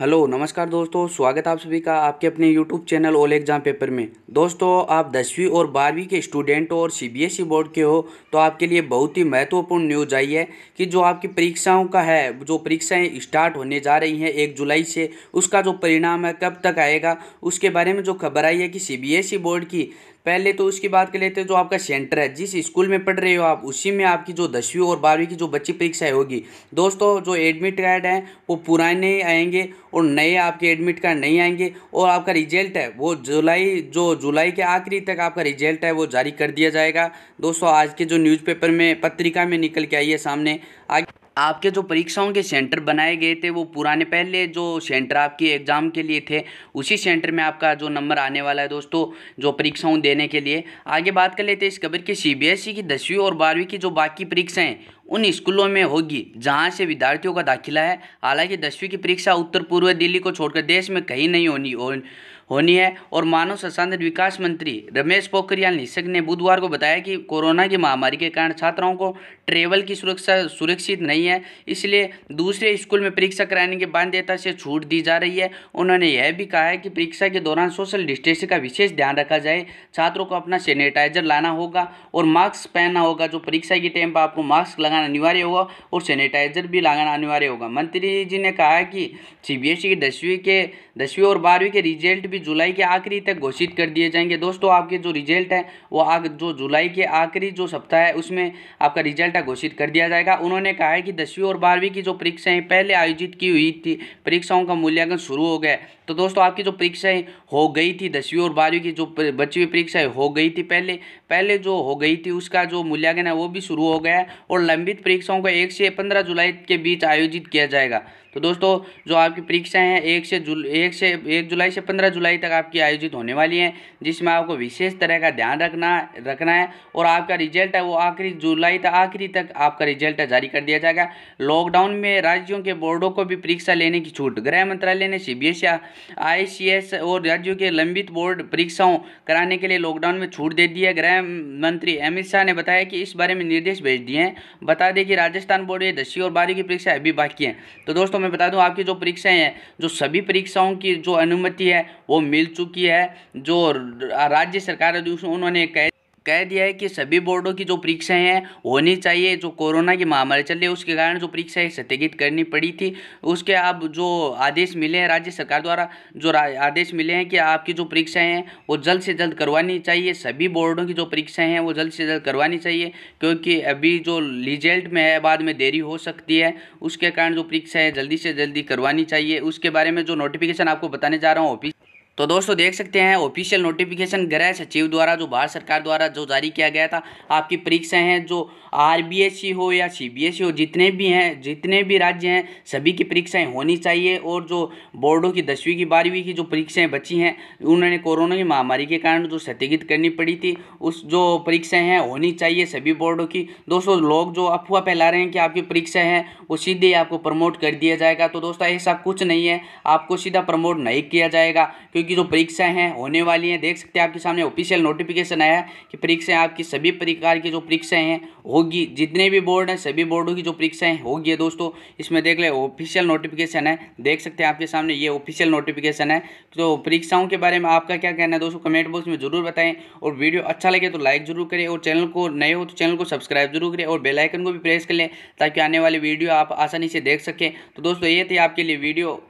hello नमस्कार दोस्तों स्वागत आप सभी का आपके अपने यूट्यूब चैनल ओल एग्जाम पेपर में दोस्तों आप दसवीं और बारहवीं के स्टूडेंट और सीबीएसई बोर्ड e के हो तो आपके लिए बहुत ही महत्वपूर्ण न्यूज आई है कि जो आपकी परीक्षाओं का है जो परीक्षाएं स्टार्ट होने जा रही हैं एक जुलाई से उसका जो परिणाम है कब तक आएगा उसके बारे में जो खबर आई है कि सी बोर्ड e की पहले तो उसकी बात कर लेते हैं जो आपका सेंटर है जिस स्कूल में पढ़ रहे हो आप उसी में आपकी जो दसवीं और बारहवीं की जो बच्ची परीक्षाएं होगी दोस्तों जो एडमिट कार्ड हैं वो पुराने आएंगे और नए आपके एडमिट कार्ड नहीं आएंगे और आपका रिजल्ट है वो जुलाई जो जुलाई के आखिरी तक आपका रिजल्ट है वो जारी कर दिया जाएगा दोस्तों आज के जो न्यूज़पेपर में पत्रिका में निकल के आई है सामने आगे आपके जो परीक्षाओं के सेंटर बनाए गए थे वो पुराने पहले जो सेंटर आपके एग्ज़ाम के लिए थे उसी सेंटर में आपका जो नंबर आने वाला है दोस्तों जो परीक्षाओं देने के लिए आगे बात कर लेते हैं इस खबर की सीबीएसई e की दसवीं और बारहवीं की जो बाकी परीक्षाएं उन स्कूलों में होगी जहां से विद्यार्थियों का दाखिला है हालांकि दसवीं की परीक्षा उत्तर पूर्व दिल्ली को छोड़कर देश में कहीं नहीं होनी हो, होनी है और मानव संसाधन विकास मंत्री रमेश पोखरियाल निशंक ने बुधवार को बताया कि कोरोना की महामारी के कारण छात्राओं को ट्रेवल की सुरक्षा सुरक्षित नहीं है इसलिए दूसरे स्कूल में परीक्षा कराने की बाध्यता से छूट दी जा रही है उन्होंने यह भी कहा है कि परीक्षा के दौरान सोशल डिस्टेंसिंग का विशेष ध्यान रखा जाए छात्रों को अपना सैनिटाइजर लाना होगा और मास्क पहनना होगा जो परीक्षा के टाइम पर आपको मास्क लगा लगाना अनिवार्य होगा और सैनिटाइजर भी लगाना अनिवार्य होगा मंत्री जी ने कहा कि सीबीएसई e की दसवीं के दसवीं और बारहवीं के रिजल्ट भी जुलाई के आखिरी तक घोषित कर दिए जाएंगे दोस्तों आपके जो रिजल्ट है वो आग जो जुलाई के आखिरी जो सप्ताह है उसमें आपका रिजल्ट घोषित कर दिया जाएगा उन्होंने कहा है कि दसवीं और बारहवीं की जो परीक्षाएँ पहले आयोजित की हुई थी परीक्षाओं का मूल्यांकन शुरू हो गया तो दोस्तों आपकी जो परीक्षाएं हो गई थी दसवीं और बारहवीं की जो बची हुई परीक्षाएं हो गई थी पहले पहले जो हो गई थी उसका जो मूल्यांकन है वो भी शुरू हो गया और लंबी लंबित परीक्षाओं को एक से पंद्रह जुलाई के बीच आयोजित किया जाएगा तो दोस्तों जो आपकी परीक्षाएं हैं एक से जुल एक से एक जुलाई से पंद्रह जुलाई तक आपकी आयोजित होने वाली हैं जिसमें आपको विशेष तरह का ध्यान रखना रखना है और आपका रिजल्ट है वो आखिरी जुलाई तक आखिरी तक आपका रिजल्ट जारी कर दिया जाएगा लॉकडाउन में राज्यों के बोर्डों को भी परीक्षा लेने की छूट गृह मंत्रालय ने सी बी एस आई और राज्यों के लंबित बोर्ड परीक्षाओं कराने के लिए लॉकडाउन में छूट दे दी है गृह मंत्री अमित शाह ने बताया कि इस बारे में निर्देश भेज दिए हैं बता दें कि राजस्थान बोर्ड ये दसवीं और बारहवीं की परीक्षा अभी बाकी है तो दोस्तों मैं बता दूं आपकी जो परीक्षाएं हैं जो सभी परीक्षाओं की जो अनुमति है वो मिल चुकी है जो राज्य सरकार है उन्होंने कह कह दिया है कि सभी बोर्डों की जो परीक्षाएं हैं होनी चाहिए जो कोरोना की महामारी चल रही है उसके कारण जो परीक्षाएं स्थगित करनी पड़ी थी उसके अब जो आदेश मिले हैं राज्य सरकार द्वारा जो आदेश मिले हैं कि आपकी जो परीक्षाएं हैं वो जल्द से जल्द करवानी चाहिए सभी बोर्डों की जो परीक्षाएँ हैं वो जल्द से जल्द करवानी चाहिए क्योंकि अभी जो रिजल्ट में है बाद में देरी हो सकती है उसके कारण जो परीक्षाएँ जल्दी से जल्दी करवानी चाहिए उसके बारे में जो नोटिफिकेशन आपको बताने जा रहा हूँ ऑफिस तो दोस्तों देख सकते हैं ऑफिशियल नोटिफिकेशन गृह सचिव द्वारा जो भारत सरकार द्वारा जो जारी किया गया था आपकी परीक्षाएं हैं जो आर e हो या सी e हो जितने भी हैं जितने भी राज्य हैं सभी की परीक्षाएं होनी चाहिए और जो बोर्डों की दसवीं की बारहवीं की जो परीक्षाएं बची हैं उन्होंने कोरोना की महामारी के कारण जो स्थगित करनी पड़ी थी उस जो परीक्षाएँ हैं होनी चाहिए सभी बोर्डों की दोस्तों लोग जो अफवाह फैला रहे हैं कि आपकी परीक्षाएँ हैं वो सीधे आपको प्रमोट कर दिया जाएगा तो दोस्तों ऐसा कुछ नहीं है आपको सीधा प्रमोट नहीं किया जाएगा क्योंकि की जो परीक्षाएं हैं होने वाली हैं देख सकते हैं आपके सामने ऑफिशियल नोटिफिकेशन आया कि परीक्षाएं आपकी सभी प्रकार की जो परीक्षाएं हैं होगी जितने भी बोर्ड हैं सभी बोर्डों की जो परीक्षाएं होगी है दोस्तों इसमें देख ले ऑफिशियल नोटिफिकेशन है देख सकते हैं आपके सामने ये ऑफिशियल नोटिफिकेशन है तो परीक्षाओं के बारे में आपका क्या कहना है दोस्तों कमेंट बॉक्स में जरूर बताएं और वीडियो अच्छा लगे तो लाइक जरूर करें और चैनल को नए हो तो चैनल को सब्सक्राइब जरूर करें और बेलाइकन को भी प्रेस कर लें ताकि आने वाली वीडियो आप आसानी से देख सकें तो दोस्तों ये थी आपके लिए वीडियो